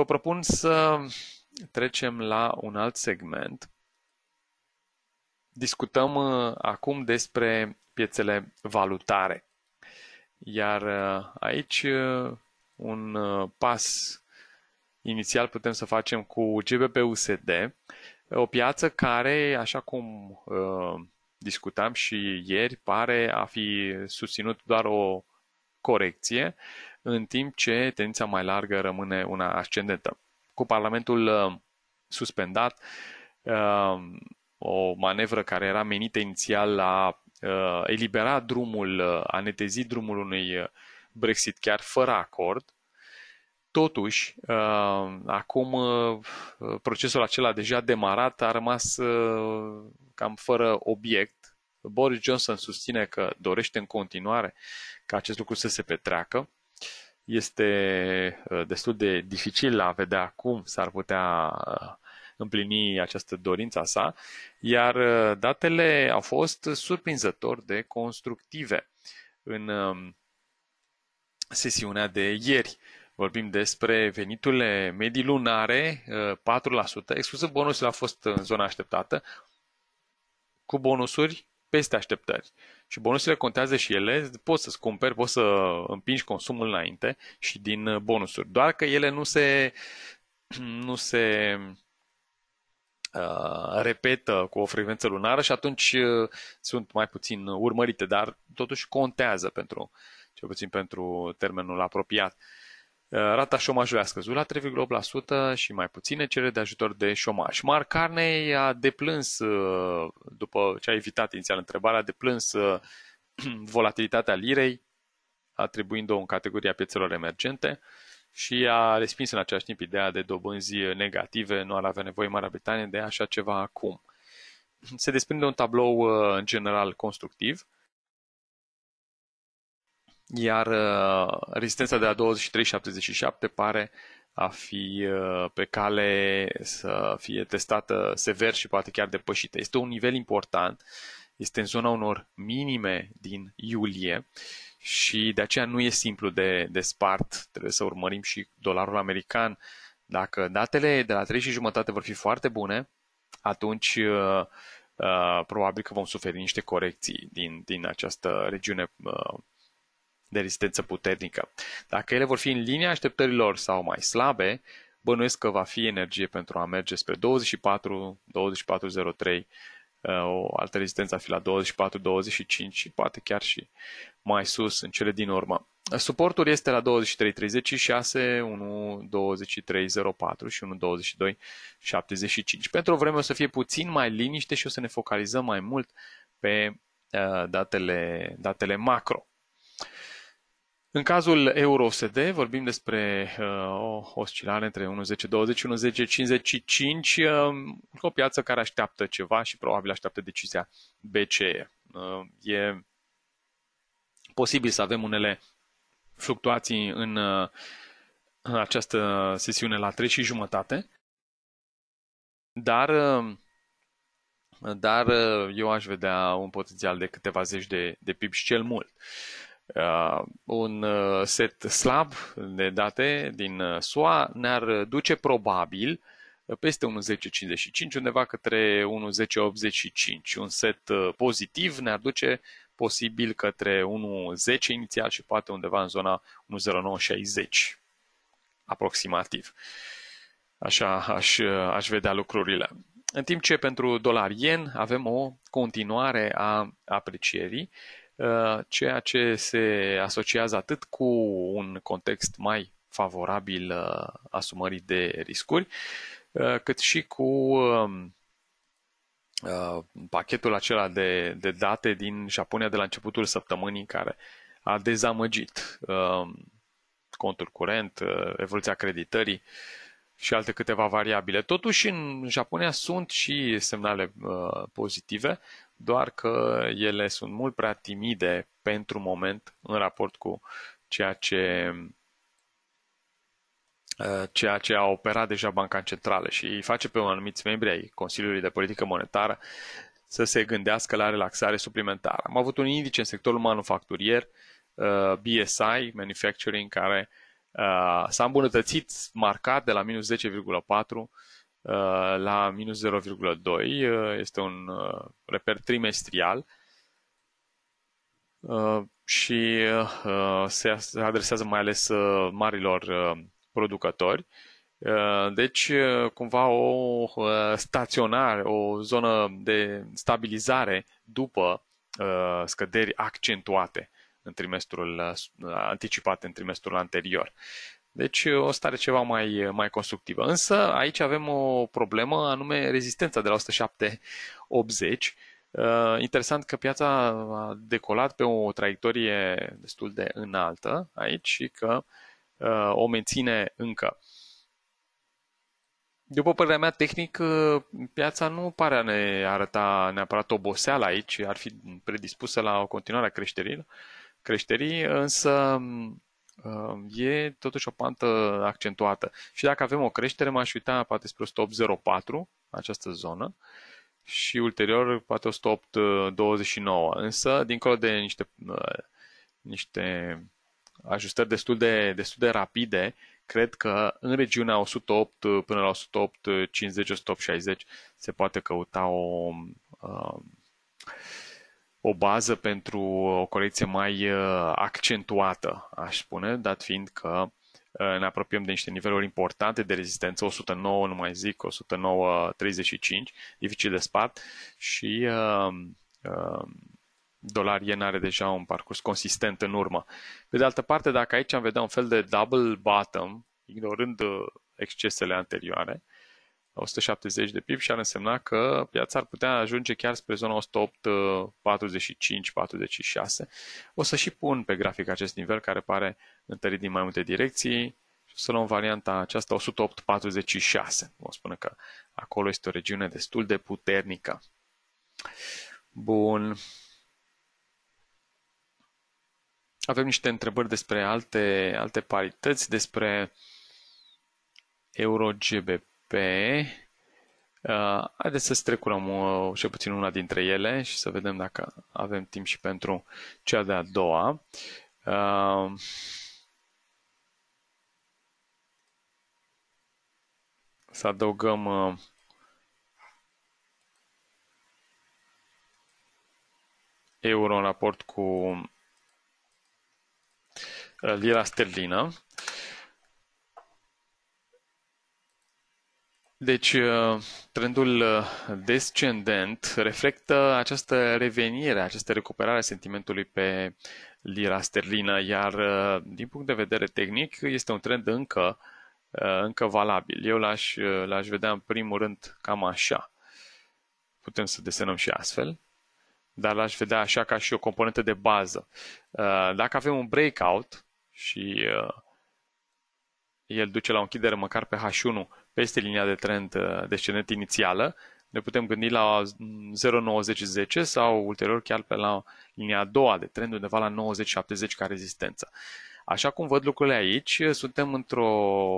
Vă propun să trecem la un alt segment. Discutăm uh, acum despre piețele valutare. Iar uh, aici uh, un pas inițial putem să facem cu GBP-USD, o piață care, așa cum discutam și ieri, pare a fi susținut doar o corecție, în timp ce tendința mai largă rămâne una ascendentă. Cu Parlamentul uh, suspendat, uh, o manevră care era menită inițial la uh, elibera drumul, a netezi drumul unui Brexit chiar fără acord, Totuși, acum procesul acela deja demarat a rămas cam fără obiect. Boris Johnson susține că dorește în continuare ca acest lucru să se petreacă. Este uh, destul de dificil a vedea cum s-ar putea uh, împlini această dorință a sa, iar uh, datele au fost surprinzător de constructive. În um, sesiunea de ieri vorbim despre veniturile medii lunare, 4%, exclusiv bonusul a fost în zona așteptată, cu bonusuri peste așteptări. Și bonusurile contează și ele, poți să-ți cumperi, poți să împingi consumul înainte și din uh, bonusuri. Doar că ele nu se, nu se uh, repetă cu o frecvență lunară și atunci uh, sunt mai puțin uh, urmărite, dar totuși contează pentru, cel puțin pentru termenul apropiat. Uh, Uh, rata șomajului a scăzut la 3,8% și mai puține cere de ajutor de șomaj. Mark Carney a deplâns, uh, după ce a evitat inițial întrebarea, a deplâns uh, volatilitatea lirei, atribuind-o în categoria piețelor emergente și a respins în același timp ideea de dobânzi negative, nu ar avea nevoie Marea Britanie de așa ceva acum. Se desprinde un tablou în general constructiv, iar uh, rezistența de la 23,77 pare a fi uh, pe cale să fie testată sever și poate chiar depășită. Este un nivel important, este în zona unor minime din iulie și de aceea nu e simplu de, de spart. Trebuie să urmărim și dolarul american. Dacă datele de la 3 și jumătate vor fi foarte bune, atunci uh, uh, probabil că vom suferi niște corecții din, din această regiune uh, de rezistență puternică. Dacă ele vor fi în linia așteptărilor sau mai slabe, bănuiesc că va fi energie pentru a merge spre 24, 2403, uh, o altă rezistență a fi la 24, 25 și poate chiar și mai sus în cele din urmă. Suportul este la 23.36, 1.23.04 și 1.22.75. Pentru o vreme o să fie puțin mai liniște și o să ne focalizăm mai mult pe uh, datele, datele macro. În cazul euro vorbim despre uh, o oscilare între 1.10.20 și 1.10.55, uh, o piață care așteaptă ceva și probabil așteaptă decizia BCE. Uh, e posibil să avem unele fluctuații în, uh, în această sesiune la 3 și jumătate, dar uh, dar uh, eu aș vedea un potențial de câteva zeci de, de pipi și cel mult. Uh, Uh, un uh, set slab de date din uh, SUA ne-ar duce probabil uh, peste 1.10.55, undeva către 1.10.85. Un set pozitiv ne-ar duce posibil către 1.10 inițial și poate undeva în zona 1.09.60 aproximativ. Așa aș, aș vedea lucrurile. În timp ce pentru dolar yen avem o continuare a aprecierii, Uh, ceea ce se asociază atât cu un context mai favorabil uh, asumării de riscuri, uh, cât și cu um, pachetul acela de, de date din Japonia de la începutul săptămânii care a dezamăgit um, contul curent, evoluția creditării și alte câteva variabile. Totuși, în Japonia sunt și semnale pozitive, doar că ele sunt mult prea timide pentru moment în raport cu ceea ce uh, ceea ce a operat deja Banca Centrală și îi face pe anumiți membri ai Consiliului de Politică Monetară să se gândească la relaxare suplimentară. Am avut un indice în sectorul manufacturier, uh, BSI, Manufacturing, care uh, s-a îmbunătățit marcat de la minus 10,4 Uh, la minus 0,2. Uh, este un uh, reper trimestrial și se adresează mai ales marilor producători. Deci, cumva o staționare, o zonă de stabilizare după scăderi accentuate în trimestrul anticipat în trimestrul anterior. Deci o stare ceva mai, mai constructivă. Însă aici avem o problemă, anume rezistența de la 10780. 80 uh, Interesant că piața a decolat pe o traiectorie destul de înaltă aici și că uh, o menține încă. După părerea mea, tehnic, uh, piața nu pare a ne arăta neapărat oboseală aici, ar fi predispusă la o continuare a creșterii, creșterii însă Ehm, e totuși o pantă accentuată. Și dacă avem o creștere, m-aș uita poate spre 108.04, această zonă, și ulterior poate 108.29. Uh, Însă, dincolo de niște, uh, niște ajustări destul de, destul de rapide, cred că în regiunea 108 uh, până la 108, 50, 160 60 se poate căuta o, um, o bază pentru o colecție mai uh, accentuată, aș spune, dat fiind că uh, ne apropiem de niște niveluri importante de rezistență, 109, nu mai zic, 109,35, dificil de spart și uh, uh, dolar yen are deja un parcurs consistent în urmă. Pe de altă parte, dacă aici am vedea un fel de double bottom, ignorând uh, excesele anterioare, 170 de pip și ar însemna că piața ar putea ajunge chiar spre zona 108, 45, 46. O să și pun pe grafic acest nivel care pare întărit din mai multe direcții și o să luăm varianta aceasta 108, 46. O spune că acolo este o regiune destul de puternică. Bun. Avem niște întrebări despre alte, alte parități, despre Euro GBP pe... Uh, haideți să strecurăm uh, și puțin una dintre ele și să vedem dacă avem timp și pentru cea de-a doua. Uh, să adăugăm uh, euro în raport cu uh, lira sterlină. Deci, uh, trendul uh, descendent reflectă această revenire, această recuperare a sentimentului pe lira sterlină, iar uh, din punct de vedere tehnic este un trend încă, încă valabil. Eu l-aș, l-aș vedea în primul rând cam așa. Putem să desenăm și astfel, dar l-aș vedea așa ca și o componentă de bază. Dacă avem un breakout și el duce la o închidere măcar pe H1, peste linia de trend uh, descendent inițială, ne putem gândi la 0,90-10 mm, sau ulterior chiar pe la linia a doua de trend undeva la 90-70 ca rezistență. Așa cum văd lucrurile aici, suntem într-o,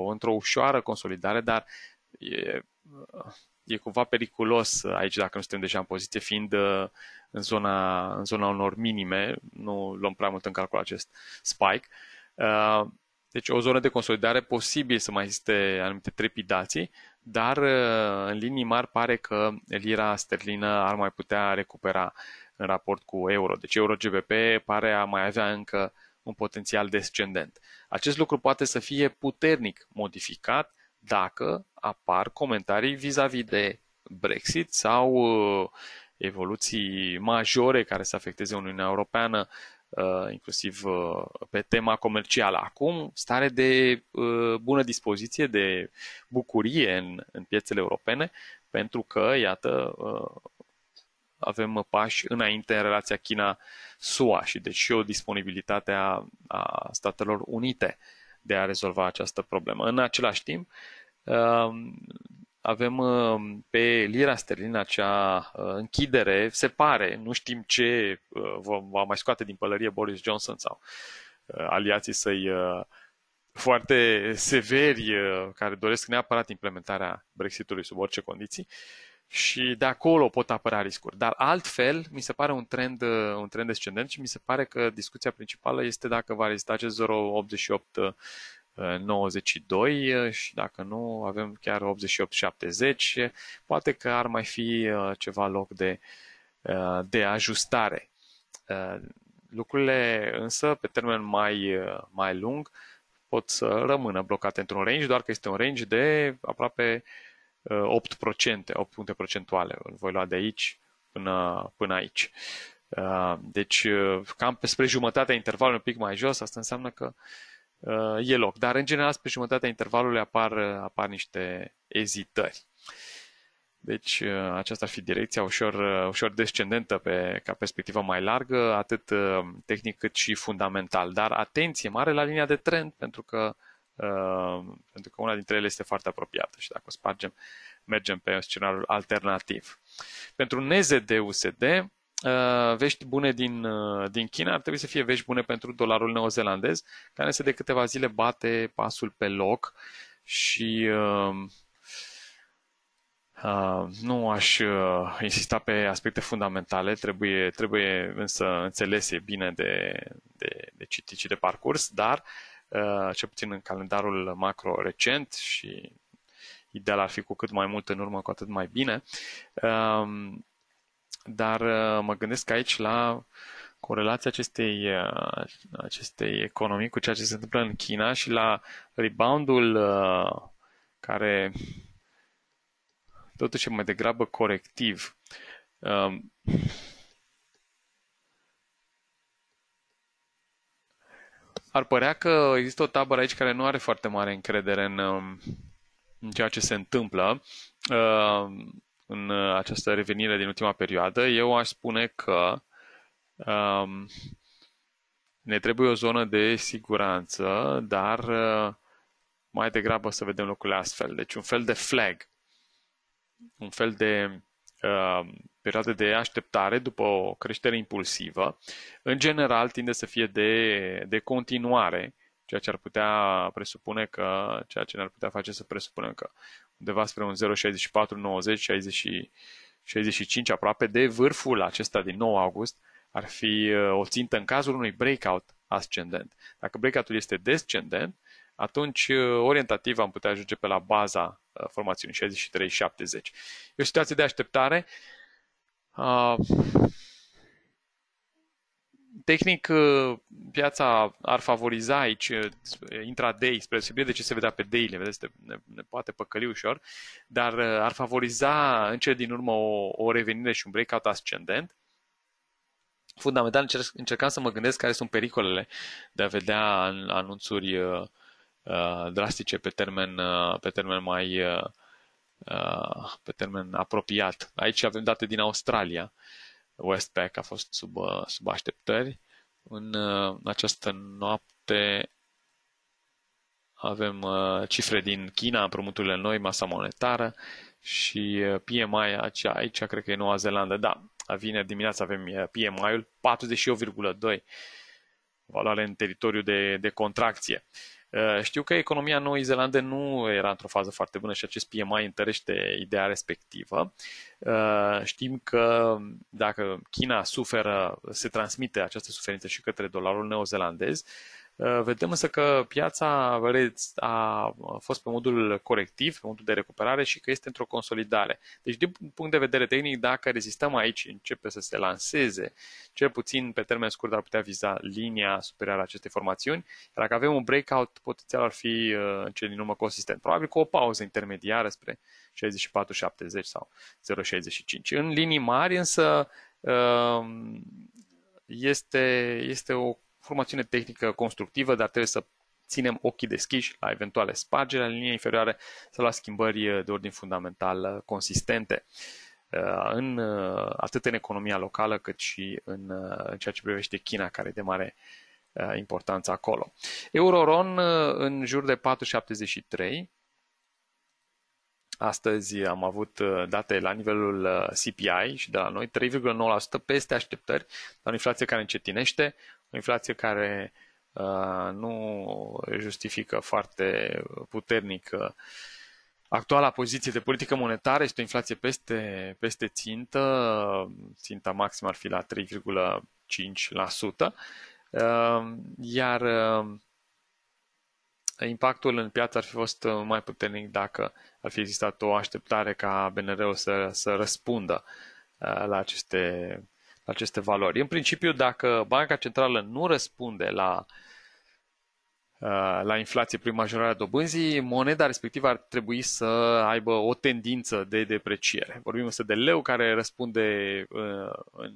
într-o ușoară consolidare, dar e, e cumva periculos aici dacă nu suntem deja în poziție, fiind uh, în zona, în zona unor minime, nu luăm prea mult în calcul acest spike. Uh, deci o zonă de consolidare, posibil să mai existe anumite trepidații, dar uh, în linii mari pare că lira sterlină ar mai putea recupera în raport cu euro. Deci euro GBP pare a mai avea încă un potențial descendent. Acest lucru poate să fie puternic modificat dacă apar comentarii vis-a-vis de Brexit sau uh, evoluții majore care să afecteze Uniunea Europeană Uh, inclusiv uh, pe tema comercială. Acum, stare de uh, bună dispoziție, de bucurie în, în piețele europene, pentru că, iată, avem pași înainte în relația China-SUA și deci și o disponibilitate a, a Statelor Unite de a rezolva această problemă. În același timp, avem uh, pe lira sterlină acea uh, închidere, se pare, nu știm ce uh, va mai scoate din pălărie Boris Johnson sau aliații săi foarte severi care doresc neapărat implementarea Brexitului sub orice condiții și de acolo pot apărea riscuri. Dar altfel, mi se pare un trend, un trend descendent și mi se pare că discuția principală este dacă va rezista acest 92 eh, eh, și dacă nu avem chiar 88-70, eh, poate că ar mai fi ceva loc de, de ajustare. Lucrurile însă pe termen mai, mai lung pot să rămână blocate într-un range, doar că este un range de aproape 8%, 8 puncte procentuale. Îl voi lua de aici până, până aici. Deci, cam spre jumătatea intervalului, un pic mai jos, asta înseamnă că uh, Uh, e loc. Dar, în general, spre jumătatea intervalului apar, uh, apar niște ezitări. Deci uh, aceasta ar fi direcția ușor, ușor descendentă pe, ca perspectivă mai largă, atât tehnic cât și fundamental. Dar atenție mare la linia de trend, pentru că, pentru că una dintre ele este foarte apropiată și dacă o spargem, mergem pe scenariul alternativ. Pentru NZD-USD, Uh, vești bune din, uh, din China ar trebui să fie vești bune pentru dolarul neozelandez, care se de câteva zile bate pasul pe loc și uh, uh, nu aș uh, insista pe aspecte fundamentale, trebuie, trebuie însă înțelese bine de, de, de citit și de parcurs, dar uh, cel puțin în calendarul macro recent și ideal ar fi cu cât mai mult în urmă, cu atât mai bine. Uh, dar uh, mă gândesc aici la corelația acestei, uh, acestei economii cu ceea ce se întâmplă în China și la reboundul uh, care totuși e mai degrabă corectiv. Um, ar părea că există o tabără aici care nu are foarte mare încredere în, um, în ceea ce se întâmplă. Um, în uh, această revenire din ultima perioadă, eu aș spune că um, ne trebuie o zonă de siguranță, dar uh, mai degrabă să vedem lucrurile astfel. Deci un fel de flag, un fel de uh, perioadă de așteptare după o creștere impulsivă, în general tinde să fie de, de continuare, ceea ce ar putea presupune că, ceea ce ne-ar putea face să presupunem că undeva spre un 0,64, 90, 60, 65 aproape de vârful acesta din 9 august ar fi uh, o țintă în cazul unui breakout ascendent. Dacă breakout-ul este descendent, atunci uh, orientativ am putea ajunge pe la baza uh, formațiunii 63-70. E o situație de așteptare. Tehnic, uh, piața ar favoriza aici uh, intraday, spre deosebire de ce se vedea pe daily, vedeți, ne, ne poate păcăli ușor, dar uh, ar favoriza în cele din urmă o, o revenire și un breakout ascendent. Fundamental încerc, încercam să mă gândesc care sunt pericolele de a vedea anunțuri uh, drastice pe termen, uh, pe termen mai uh, pe termen apropiat. Aici avem date din Australia. Uh, Westpac a fost sub, uh, sub așteptări. În uh, această noapte avem uh, cifre din China, împrumuturile noi, masa monetară și PMI aici, aici cred că e Noua Zeelandă. Da, vineri dimineața avem PMI-ul 48,2 valoare în teritoriu de, de contracție. Uh, Eh, știu că economia Noii Zeelande nu era într-o fază foarte bună și acest PMI întărește ideea respectivă. Eh, știm că dacă China suferă, se transmite această suferință și către dolarul neozelandez. Uh, vedem însă că piața a fost pe modul corectiv, pe modul de recuperare și că este într-o consolidare. Deci, din punct de vedere tehnic, dacă rezistăm aici, începe să se lanseze, cel puțin pe termen scurt ar putea viza linia superioară a acestei formațiuni, iar dacă avem un breakout, potențial ar fi uh, în cel din urmă consistent. Probabil cu o pauză intermediară spre 64, 64-70 sau 0,65. În linii mari, însă, uh, este, este o formațiune tehnică constructivă, dar trebuie să ținem ochii deschiși la eventuale spargeri ale liniei inferioare sau la schimbări de ordin fundamental uh, consistente uh, în, uh, atât în economia locală cât și în, în ceea ce privește China, care de mare importanță acolo. Euroron în jur de 4,73. Astăzi am avut date la nivelul CPI și de la noi 3,9% peste așteptări, la o inflație care încetinește, o inflație care uh, nu justifică foarte puternic uh, actuala poziție de politică monetară este o inflație peste, peste țintă, ținta maximă ar fi la 3,5%, uh, iar impactul în piață ar fi fost mai puternic dacă ar fi existat o așteptare ca BNR-ul să, să răspundă la aceste aceste valori. În principiu, dacă Banca Centrală nu răspunde la uh, la inflație prin majorarea dobânzii, moneda respectivă ar trebui să aibă o tendință de depreciere. Vorbim însă de leu care răspunde uh, în,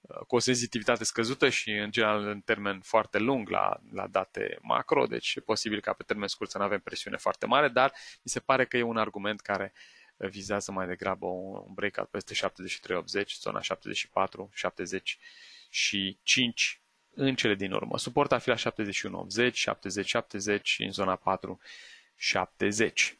uh, cu o sensibilitate scăzută și în general în termen foarte lung la, la date macro, deci e posibil ca pe termen scurt să nu avem presiune foarte mare, dar mi se pare că e un argument care uh, vizează mai degrabă un breakout peste 73-80, zona 74-70 și 5 în cele din urmă. Suport ar fi la 71-80, 70-70 și în zona 4 70.